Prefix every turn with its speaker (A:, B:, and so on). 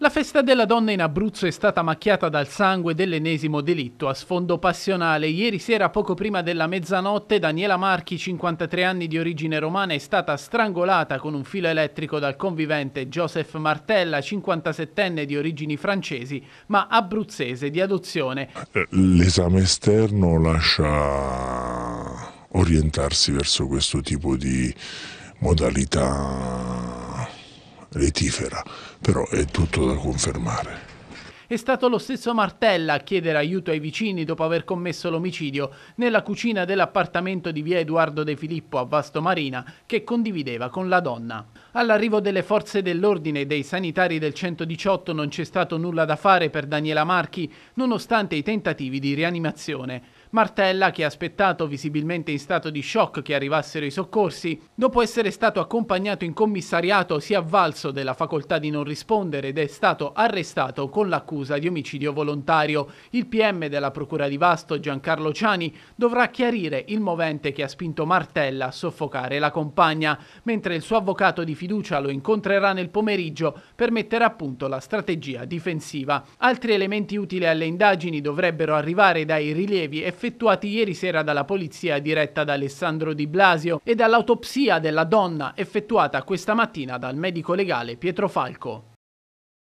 A: La festa della donna in Abruzzo è stata macchiata dal sangue dell'ennesimo delitto a sfondo passionale. Ieri sera, poco prima della mezzanotte, Daniela Marchi, 53 anni di origine romana, è stata strangolata con un filo elettrico dal convivente Joseph Martella, 57enne di origini francesi, ma abruzzese di adozione.
B: Eh, l'esame esterno lascia orientarsi verso questo tipo di modalità retifera, però è tutto da confermare.
A: È stato lo stesso Martella a chiedere aiuto ai vicini dopo aver commesso l'omicidio nella cucina dell'appartamento di via Edoardo De Filippo a Vasto Marina che condivideva con la donna. All'arrivo delle forze dell'ordine e dei sanitari del 118 non c'è stato nulla da fare per Daniela Marchi nonostante i tentativi di rianimazione. Martella, che ha aspettato visibilmente in stato di shock che arrivassero i soccorsi, dopo essere stato accompagnato in commissariato si è avvalso della facoltà di non rispondere ed è stato arrestato con l'accusa di omicidio volontario. Il PM della Procura di Vasto, Giancarlo Ciani, dovrà chiarire il movente che ha spinto Martella a soffocare la compagna, mentre il suo avvocato di fiducia lo incontrerà nel pomeriggio per mettere a punto la strategia difensiva. Altri elementi utili alle indagini dovrebbero arrivare dai rilievi effettuati effettuati ieri sera dalla polizia diretta da Alessandro Di Blasio e dall'autopsia della donna effettuata questa mattina dal medico legale Pietro Falco.